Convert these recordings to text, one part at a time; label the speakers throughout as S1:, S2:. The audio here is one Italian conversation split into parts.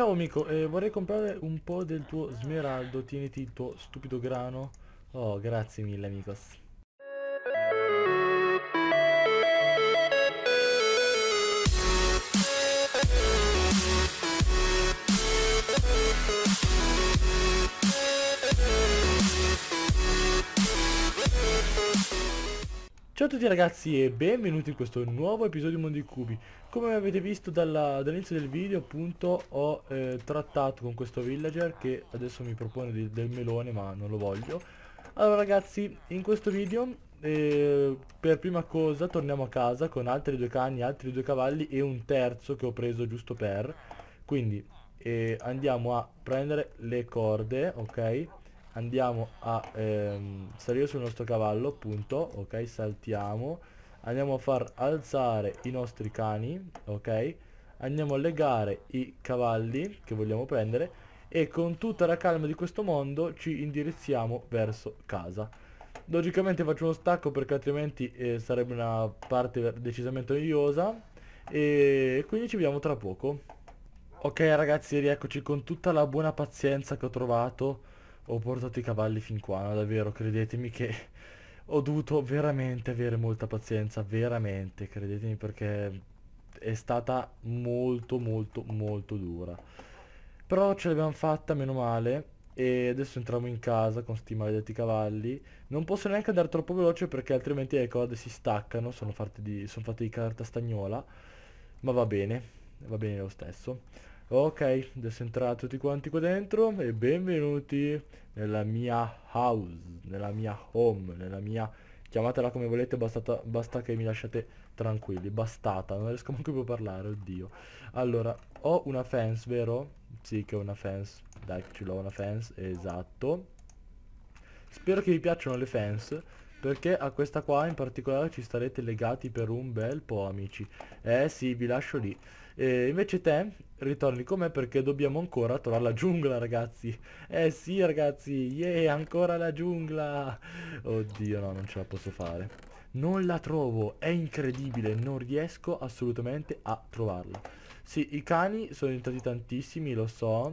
S1: Ciao amico, eh, vorrei comprare un po' del tuo smeraldo, tieniti il tuo stupido grano. Oh, grazie mille amigos. We'll Ciao a tutti ragazzi e benvenuti in questo nuovo episodio di Mondo Cubi Come avete visto dall'inizio dall del video appunto ho eh, trattato con questo villager che adesso mi propone di, del melone ma non lo voglio Allora ragazzi in questo video eh, per prima cosa torniamo a casa con altri due cani, altri due cavalli e un terzo che ho preso giusto per Quindi eh, andiamo a prendere le corde ok andiamo a ehm, salire sul nostro cavallo appunto ok saltiamo andiamo a far alzare i nostri cani ok andiamo a legare i cavalli che vogliamo prendere e con tutta la calma di questo mondo ci indirizziamo verso casa logicamente faccio uno stacco perché altrimenti eh, sarebbe una parte decisamente noiosa e quindi ci vediamo tra poco ok ragazzi rieccoci con tutta la buona pazienza che ho trovato ho portato i cavalli fin qua, no? davvero, credetemi che ho dovuto veramente avere molta pazienza, veramente, credetemi perché è stata molto molto molto dura. Però ce l'abbiamo fatta, meno male, e adesso entriamo in casa con sti maledetti cavalli. Non posso neanche andare troppo veloce perché altrimenti ecco, le corde si staccano, sono fatte di, sono fatte di carta stagnola, ma va bene, va bene lo stesso. Ok, adesso entrate tutti quanti qua dentro e benvenuti nella mia house, nella mia home, nella mia... Chiamatela come volete, bastata, basta che mi lasciate tranquilli, bastata, non riesco neanche più a parlare, oddio. Allora, ho una fence, vero? Sì che ho una fence, dai ce l'ho una fence, esatto. Spero che vi piacciono le fence, perché a questa qua in particolare ci starete legati per un bel po' amici Eh sì, vi lascio lì e invece te ritorni con me perché dobbiamo ancora trovare la giungla ragazzi Eh sì ragazzi, yeah, ancora la giungla Oddio no, non ce la posso fare Non la trovo, è incredibile, non riesco assolutamente a trovarla Sì, i cani sono diventati tantissimi, lo so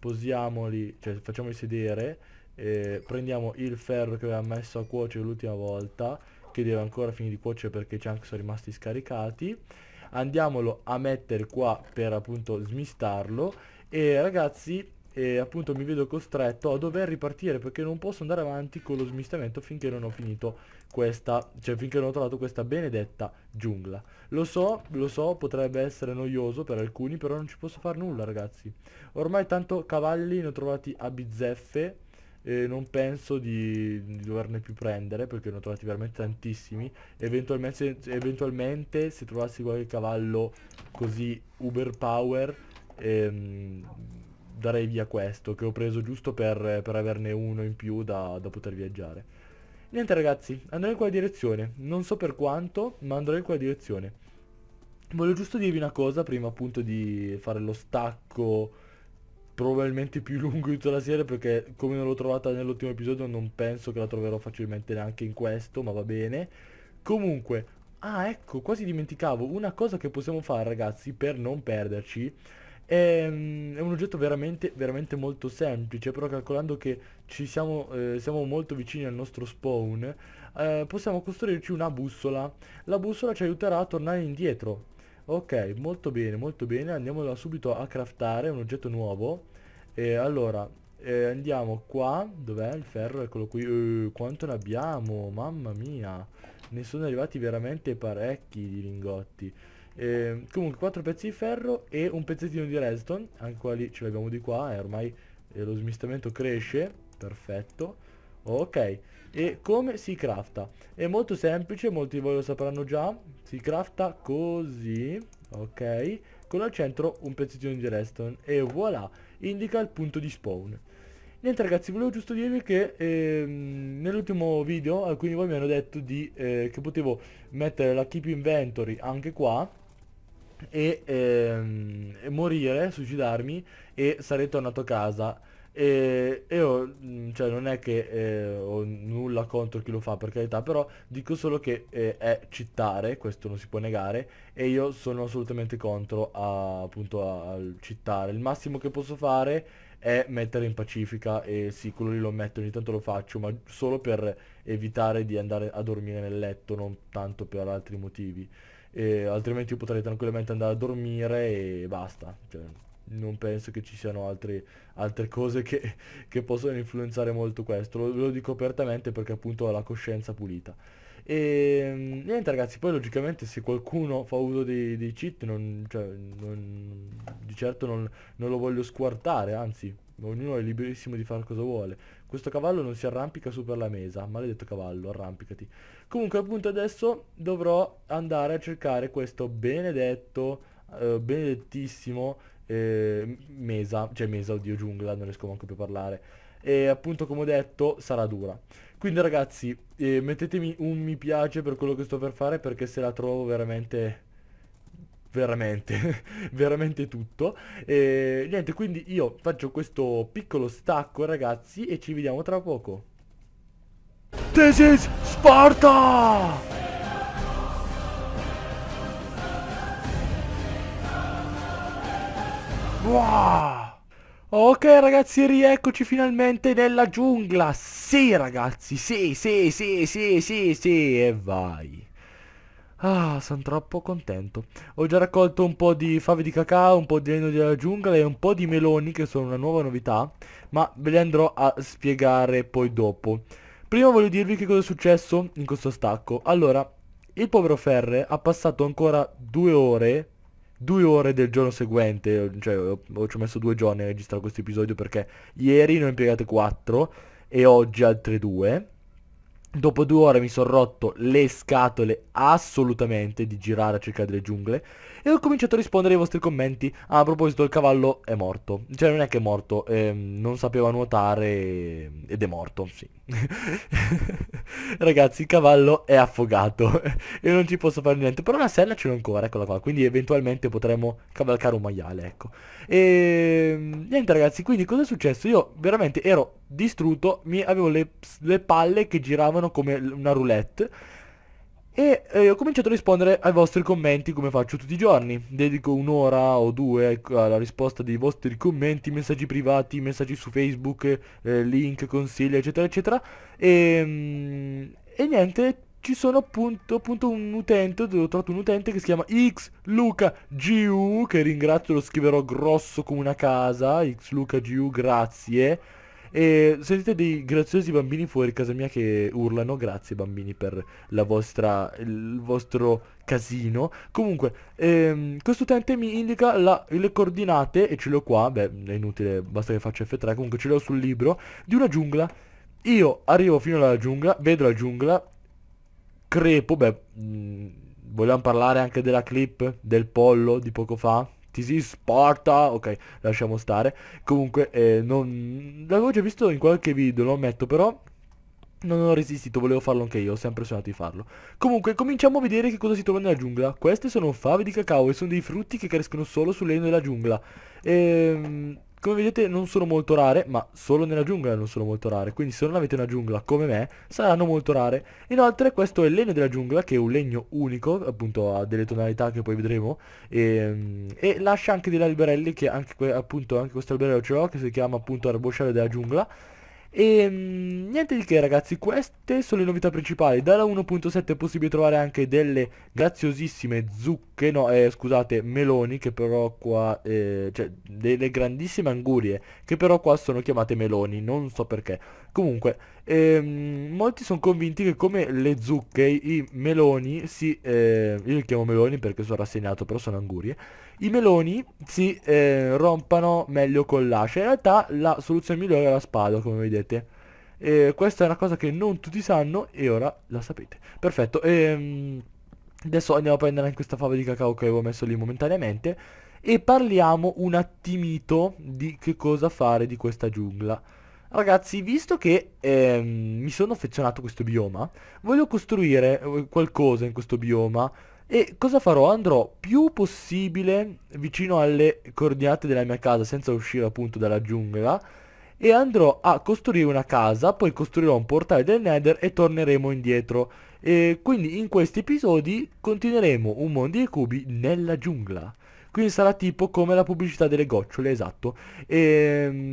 S1: Posiamoli, cioè facciamoli sedere eh, prendiamo il ferro che aveva messo a cuocere l'ultima volta che deve ancora finire di cuocere perché i chunk sono rimasti scaricati andiamolo a mettere qua per appunto smistarlo e ragazzi eh, appunto mi vedo costretto a dover ripartire perché non posso andare avanti con lo smistamento finché non ho finito questa cioè finché non ho trovato questa benedetta giungla lo so lo so potrebbe essere noioso per alcuni però non ci posso fare nulla ragazzi ormai tanto cavalli ne ho trovati a bizzeffe eh, non penso di, di, doverne più prendere perché ne ho trovati veramente tantissimi eventualmente, eventualmente se trovassi qualche cavallo così uber power ehm, darei via questo che ho preso giusto per, per averne uno in più da, da poter viaggiare niente ragazzi andrò in quella direzione non so per quanto ma andrò in quella direzione voglio giusto dirvi una cosa prima appunto di fare lo stacco probabilmente più lungo di tutta la serie perché come non l'ho trovata nell'ultimo episodio non penso che la troverò facilmente neanche in questo, ma va bene. Comunque, ah ecco, quasi dimenticavo, una cosa che possiamo fare ragazzi per non perderci è, ehm, è un oggetto veramente, veramente molto semplice, però calcolando che ci siamo, eh, siamo molto vicini al nostro spawn, eh, possiamo costruirci una bussola. La bussola ci aiuterà a tornare indietro, Ok, molto bene, molto bene. Andiamo subito a craftare un oggetto nuovo. E allora, eh, andiamo qua. Dov'è il ferro? Eccolo qui. Uh, quanto ne abbiamo? Mamma mia. Ne sono arrivati veramente parecchi di lingotti. Eh, comunque, quattro pezzi di ferro e un pezzettino di redstone. Anche lì ce l'abbiamo di qua. E eh, ormai eh, lo smistamento cresce. Perfetto. Ok. E come si crafta? È molto semplice, molti di voi lo sapranno già. Si crafta così, ok? Con al centro un pezzettino di redstone e voilà, indica il punto di spawn. Niente ragazzi, volevo giusto dirvi che ehm, nell'ultimo video alcuni di voi mi hanno detto di, eh, che potevo mettere la keep inventory anche qua e, ehm, e morire, suicidarmi e sarei tornato a casa. E, io, mm, cioè, non è che eh, ho nulla contro chi lo fa per carità, però dico solo che eh, è cittare, questo non si può negare, e io sono assolutamente contro a, appunto al cittare. Il massimo che posso fare è mettere in pacifica e sì, quello lì lo metto, ogni tanto lo faccio, ma solo per evitare di andare a dormire nel letto, non tanto per altri motivi. E, altrimenti io potrei tranquillamente andare a dormire e basta. Cioè non penso che ci siano altri, altre cose che, che, possono influenzare molto questo, lo, lo, dico apertamente perché appunto ho la coscienza pulita. E ehm, niente ragazzi, poi logicamente se qualcuno fa uso dei, dei cheat, non, cioè, non, di certo non, non lo voglio squartare, anzi ognuno è liberissimo di fare cosa vuole. Questo cavallo non si arrampica su per la mesa, maledetto cavallo, arrampicati. Comunque appunto adesso dovrò andare a cercare questo benedetto, eh, benedettissimo eh, Mesa, cioè Mesa, oddio giungla, non riesco manco più a parlare. E appunto come ho detto sarà dura. Quindi ragazzi eh, mettetemi un mi piace per quello che sto per fare perché se la trovo veramente veramente, veramente tutto. E niente, quindi io faccio questo piccolo stacco ragazzi e ci vediamo tra poco. This is Sparta! Wow! Ok ragazzi, rieccoci finalmente nella giungla. Sì ragazzi, sì, sì, sì, sì, sì, sì, e vai. Ah, sono troppo contento. Ho già raccolto un po' di fave di cacao, un po' di legno della giungla e un po' di meloni che sono una nuova novità, ma ve le andrò a spiegare poi dopo. Prima voglio dirvi che cosa è successo in questo stacco. Allora, il povero Ferre ha passato ancora due ore due ore del giorno seguente, cioè ho, ho, ci ho messo due giorni a registrare questo episodio perché ieri ne ho impiegate quattro e oggi altre due Dopo due ore mi sono rotto le scatole assolutamente di girare a cercare delle giungle e ho cominciato a rispondere ai vostri commenti. Ah, a proposito, il cavallo è morto. Cioè, non è che è morto, ehm, non sapeva nuotare ed è morto, sì. Ragazzi, il cavallo è affogato e non ci posso fare niente. Però una sella ce l'ho ancora, eccola qua. Quindi eventualmente potremo cavalcare un maiale, ecco. E ehm, niente ragazzi, quindi cosa è successo? Io veramente ero distrutto, mi avevo le, le palle che giravano funzionano come una roulette e eh, ho cominciato a rispondere ai vostri commenti come faccio tutti i giorni. Dedico un'ora o due ecco, alla risposta dei vostri commenti, messaggi privati, messaggi su Facebook, eh, link, consigli, eccetera, eccetera. E, ehm, e niente, ci sono appunto, appunto, un utente, ho trovato un utente che si chiama XLucaGU, che ringrazio, lo scriverò grosso come una casa, XLucaGU, grazie. E sentite dei graziosi bambini fuori casa mia che urlano. Grazie bambini per la vostra, il vostro casino. Comunque, ehm, questo utente mi indica la, le coordinate, e ce le ho qua, beh è inutile, basta che faccia F3, comunque ce le ho sul libro, di una giungla. Io arrivo fino alla giungla, vedo la giungla, crepo, beh... Mh, mm, vogliamo parlare anche della clip del pollo di poco fa? ti si sparta ok lasciamo stare comunque eh, non l'avevo già visto in qualche video lo ammetto però non ho resistito, volevo farlo anche io, ho sempre sognato di farlo. Comunque, cominciamo a vedere che cosa si trova nella giungla. Queste sono fave di cacao e sono dei frutti che crescono solo sul legno della giungla. Ehm... Come vedete non sono molto rare, ma solo nella giungla non sono molto rare, quindi se non avete una giungla come me saranno molto rare. Inoltre questo è il legno della giungla, che è un legno unico, appunto ha delle tonalità che poi vedremo, e, ehm, e lascia anche degli alberelli, che anche, appunto anche questo alberello ce l'ho, che si chiama appunto arbosciale della giungla, e ehm, mh, niente di che ragazzi, queste sono le novità principali. Dalla 1.7 è possibile trovare anche delle graziosissime zucche, no eh, scusate, meloni che però qua, eh, cioè delle grandissime angurie che però qua sono chiamate meloni, non so perché. Comunque, ehm, molti sono convinti che come le zucche, i meloni si... Eh, io li chiamo meloni perché sono rassegnato, però sono angurie i meloni si eh, rompano meglio con l'ascia. In realtà la soluzione migliore è la spada, come vedete. E questa è una cosa che non tutti sanno e ora la sapete. Perfetto, e, ehm, adesso andiamo a prendere anche questa fava di cacao che avevo messo lì momentaneamente. E parliamo un attimito di che cosa fare di questa giungla. Ragazzi, visto che eh, mi sono affezionato a questo bioma, voglio costruire eh, qualcosa in questo bioma e cosa farò? Andrò più possibile vicino alle coordinate della mia casa senza uscire appunto dalla giungla e andrò a costruire una casa, poi costruirò un portale del Nether e torneremo indietro. E quindi in questi episodi continueremo un mondo di cubi nella giungla. Quindi sarà tipo come la pubblicità delle gocciole, esatto. E...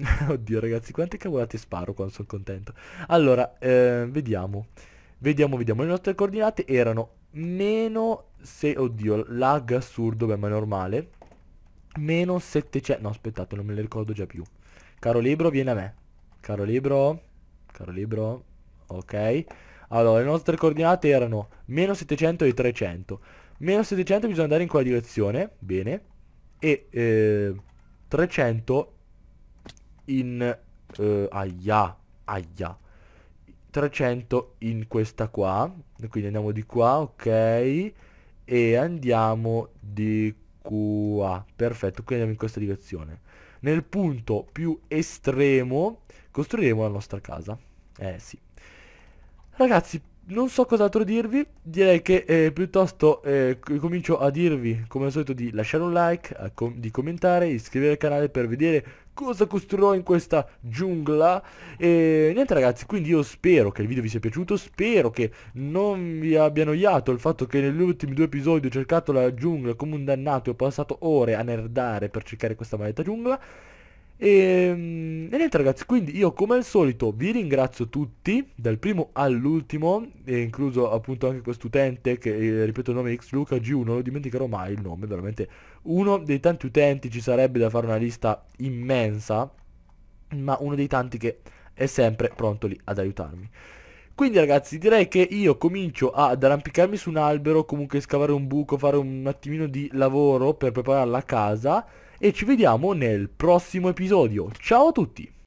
S1: Ehm, oddio ragazzi, quante cavolate sparo quando sono contento. Allora, eh, vediamo. Vediamo, vediamo, le nostre coordinate erano meno, se, oddio, lag assurdo, beh ma è normale, meno 700, cioè, no aspettate, non me le ricordo già più. Caro libro, vieni a me. Caro libro, caro libro, ok. Allora, le nostre coordinate erano meno 700 e 300. Meno 700 bisogna andare in quella direzione, bene. E eh, 300 in... Eh, aia, aia. 300 in questa qua quindi andiamo di qua ok e andiamo di qua perfetto quindi andiamo in questa direzione nel punto più estremo costruiremo la nostra casa eh sì ragazzi non so cos'altro dirvi direi che eh, piuttosto eh, comincio a dirvi come al solito di lasciare un like com di commentare iscrivervi al canale per vedere cosa costruirò in questa giungla e niente ragazzi quindi io spero che il video vi sia piaciuto spero che non vi abbia annoiato il fatto che negli ultimi due episodi ho cercato la giungla come un dannato e ho passato ore a nerdare per cercare questa maledetta giungla e, ehm, e, niente ragazzi, quindi io come al solito vi ringrazio tutti, dal primo all'ultimo, incluso appunto anche quest'utente che eh, ripeto il nome xlucag 1 non lo dimenticherò mai il nome, veramente uno dei tanti utenti, ci sarebbe da fare una lista immensa, ma uno dei tanti che è sempre pronto lì ad aiutarmi. Quindi ragazzi direi che io comincio ad arrampicarmi su un albero, comunque scavare un buco, fare un attimino di lavoro per preparare la casa e ci vediamo nel prossimo episodio. Ciao a tutti!